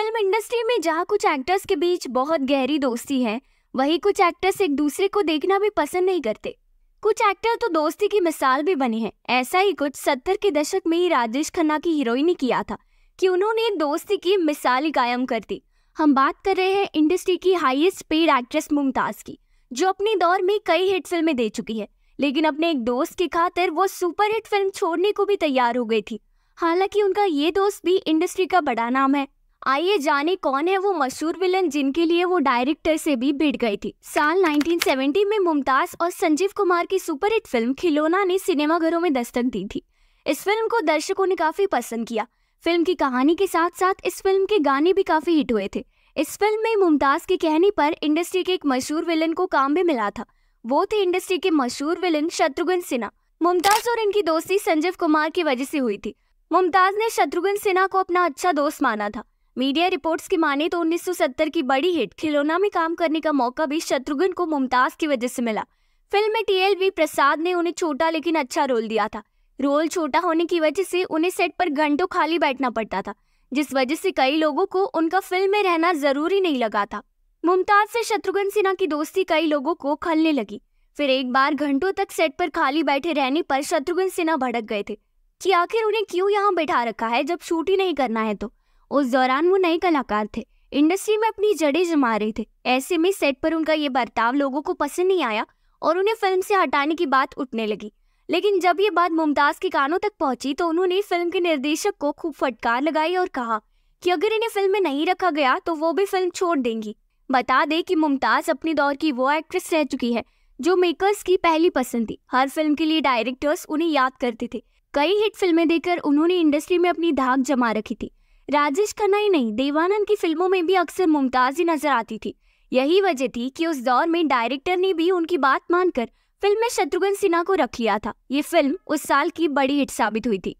film industry में जहाँ कुछ एक्टर्स के बीच बहुत गहरी दोस्ती है वही कुछ एक्टर्स एक दूसरे को देखना भी पसंद नहीं करते कुछ एक्टर तो दोस्ती की मिसाल भी बने हैं ऐसा ही कुछ सत्तर के दशक में ही राजेश खन्ना की हीरोइन ने किया था कि उन्होंने दोस्ती की मिसाल कायम कर दी हम बात कर रहे हैं इंडस्ट्री की हाईएस्ट पेड एक्ट्रेस मुमताज की जो अपने दौर में कई हिट फिल्में दे चुकी है लेकिन अपने एक दोस्त की खातिर वो सुपरहिट फिल्म छोड़ने को भी तैयार हो गई थी हालांकि उनका ये दोस्त भी इंडस्ट्री का बड़ा नाम है आइए जाने कौन है वो मशहूर विलन जिनके लिए वो डायरेक्टर से भी भिड़ गई थी साल 1970 में मुमताज और संजीव कुमार की सुपरहिट फिल्म खिलौना ने सिनेमाघरों में दस्तक दी थी इस फिल्म को दर्शकों ने काफी पसंद किया फिल्म की कहानी के साथ साथ इस फिल्म के गाने भी काफी हिट हुए थे इस फिल्म में मुमताज के कहने पर इंडस्ट्री के एक मशहूर विलन को काम भी मिला था वो थे इंडस्ट्री के मशहूर विलन शत्रुघ्न सिन्हा मुमताज और इनकी दोस्ती संजीव कुमार की वजह से हुई थी मुमताज ने शत्रुघ्न सिन्हा को अपना अच्छा दोस्त माना था मीडिया रिपोर्ट्स की माने तो 1970 की बड़ी हिट खिलौना में काम करने का मौका भी शत्रुघ्न को मुमताज की वजह से मिला फिल्म में टीएलवी प्रसाद ने उन्हें छोटा लेकिन अच्छा रोल दिया था रोल छोटा होने की वजह से उन्हें सेट पर घंटों खाली बैठना पड़ता था जिस वजह से कई लोगों को उनका फिल्म में रहना जरूरी नहीं लगा था मुमताज से शत्रुघ्न सिन्हा की दोस्ती कई लोगों को खलने लगी फिर एक बार घंटों तक सेट पर खाली बैठे रहने पर शत्रुघ्न सिन्हा भड़क गए थे कि आखिर उन्हें क्यों यहाँ बैठा रखा है जब शूट ही नहीं करना है तो उस दौरान वो नए कलाकार थे इंडस्ट्री में अपनी जड़ें जमा रहे थे ऐसे में सेट पर उनका ये बर्ताव लोगों को पसंद नहीं आया और उन्हें फिल्म से हटाने की बात उठने लगी लेकिन जब ये बात मुमताज़ के कानों तक पहुंची तो उन्होंने फिल्म के निर्देशक को खूब फटकार लगाई और कहा कि अगर इन्हें फिल्म में नहीं रखा गया तो वो भी फिल्म छोड़ देंगी बता दे कि मुमताज़ अपने दौर की वो एक्ट्रेस रह चुकी है जो मेकर्स की पहली पसंद थी हर फिल्म के लिए डायरेक्टर्स उन्हें याद करते थे कई हिट फिल्में देकर उन्होंने इंडस्ट्री में अपनी धाक जमा रखी थी राजेश खन्ना ही नहीं देवानंद की फिल्मों में भी अक्सर मुमताज ही नजर आती थी यही वजह थी कि उस दौर में डायरेक्टर ने भी उनकी बात मानकर फिल्म में शत्रुघ्न सिन्हा को रख लिया था ये फिल्म उस साल की बड़ी हिट साबित हुई थी